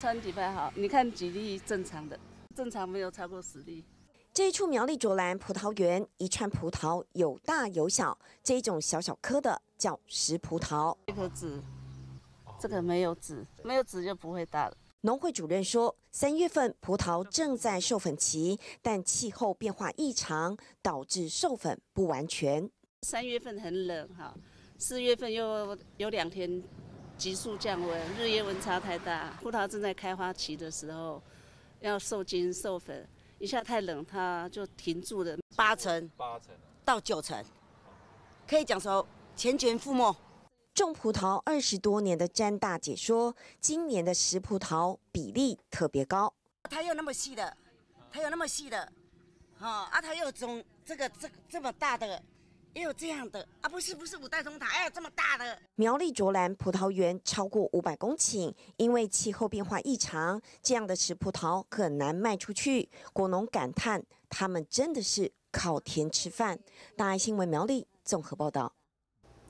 穿几排好？你看几粒正常的，正常没有超过十粒。这一处苗栗卓兰葡萄园，一串葡萄有大有小，这一种小小颗的叫石葡萄。这颗籽，这个没有籽，没有籽就不会大了。农会主任说，三月份葡萄正在授粉期，但气候变化异常，导致授粉不完全。三月份很冷哈，四月份又有两天。急速降温，日夜温差太大。葡萄正在开花期的时候，要受精授粉，一下太冷，它就停住了。八成，八成到九成，可以讲说全军覆没。种葡萄二十多年的詹大姐说，今年的石葡萄比例特别高。它有那么细的，它有那么细的，啊啊！它又种这个这这么大的。也有这样的啊，不是不是五代松塔，哎，这么大的苗栗卓兰葡萄园超过五百公顷，因为气候变化异常，这样的迟葡萄很难卖出去。果农感叹，他们真的是靠天吃饭。大爱新闻苗栗综合报道。